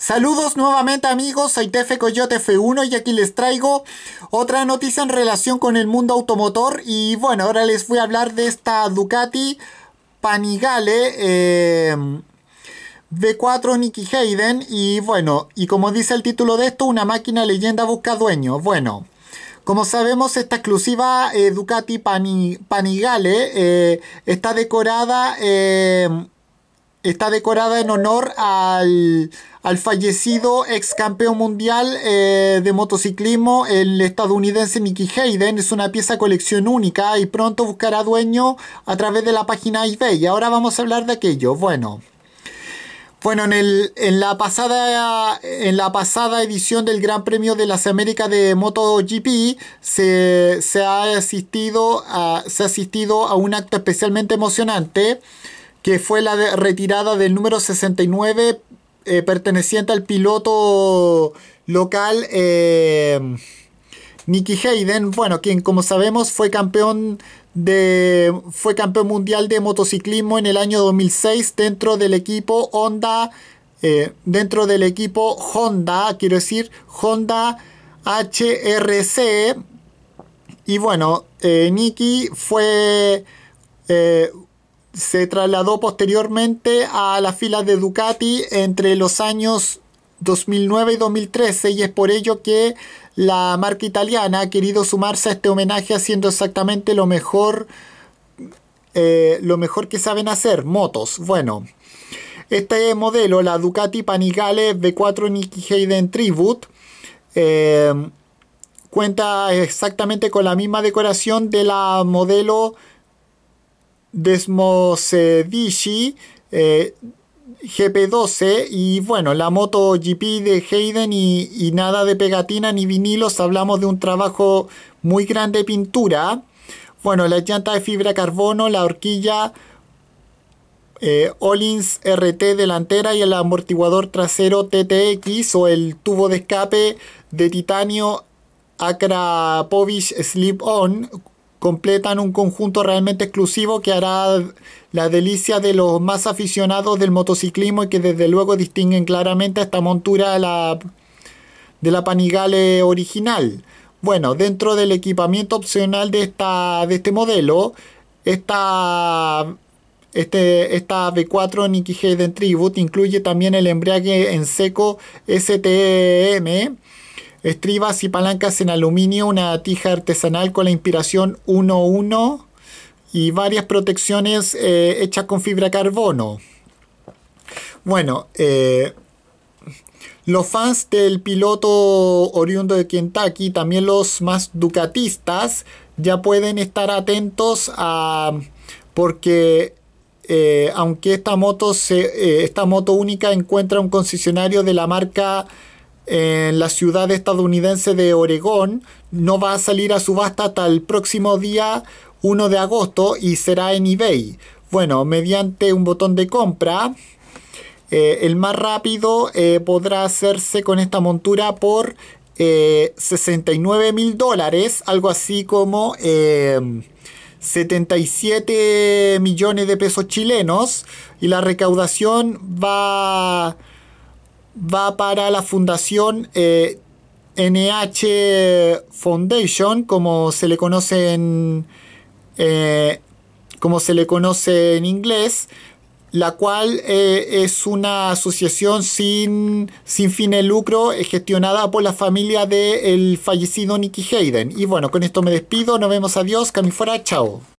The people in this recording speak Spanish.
Saludos nuevamente amigos, soy TF Coyote F1 y aquí les traigo otra noticia en relación con el mundo automotor y bueno, ahora les voy a hablar de esta Ducati Panigale em, V4 Nicky Hayden y bueno, y como dice el título de esto, una máquina leyenda busca dueño. Bueno, como sabemos esta exclusiva eh, Ducati Panigale eh, está decorada... Em, está decorada en honor al, al fallecido ex campeón mundial eh, de motociclismo, el estadounidense Mickey Hayden. Es una pieza colección única y pronto buscará dueño a través de la página eBay. Ahora vamos a hablar de aquello. Bueno. Bueno, en, en, la pasada, en la pasada edición del Gran Premio de las Américas de MotoGP se, se, ha asistido a, se ha asistido a un acto especialmente emocionante que fue la retirada del número 69 eh, perteneciente al piloto local eh, Nicky Hayden, bueno, quien como sabemos fue campeón de fue campeón mundial de motociclismo en el año 2006 dentro del equipo Honda eh, dentro del equipo Honda, quiero decir Honda HRC y bueno, Nicky fue se trasladó posteriormente a las filas de Ducati entre los años 2009 y 2013 y es por ello que la marca italiana ha querido sumarse a este homenaje haciendo exactamente lo mejor eh, lo mejor que saben hacer, motos. Bueno, este modelo, la Ducati Panigale V4 Nicky Hayden Tribute, eh, cuenta exactamente con la misma decoración de la modelo Desmosedici eh, GP12 y bueno, la moto GP de Hayden y, nada de pegatina ni vinilos, hablamos de un trabajo muy grande pintura. Bueno, la llanta de fibra carbono, la horquilla eh, RT delantera y el amortiguador trasero TTX o el tubo de escape de titanio ...Akrapovic Slip On completan un conjunto realmente exclusivo que hará la delicia de los más aficionados del motociclismo y que desde luego distinguen claramente esta montura de la, de la Panigale original. Bueno, dentro del equipamiento opcional de, esta, de este modelo, esta, este, esta V4 Nikki Hayden Tribute incluye también el embriague en seco STM e Estribas y palancas en aluminio, una tija artesanal con la inspiración 1-1 y varias protecciones eh, hechas con fibra carbono. Bueno, eh, los fans del piloto oriundo de Kentucky, también los más ducatistas, ya pueden estar atentos a... porque eh, aunque esta moto, se, esta moto única encuentra un concesionario de la marca en la ciudad estadounidense de Oregón no va a salir a subasta hasta el próximo día 1 de agosto y será en eBay. Bueno, mediante un botón de compra, eh, el más rápido eh, podrá hacerse con esta montura por 69 eh, mil dólares, algo así como 77 millones de pesos chilenos. Y la recaudación va va para la fundación NH eh, Foundation, como se le conoce en, eh, como se le conoce en inglés, la cual eh, es una asociación sin, fin de lucro gestionada por la familia del fallecido Nicky Hayden. Y bueno, con esto me despido, nos vemos, adiós, que fuera, chao.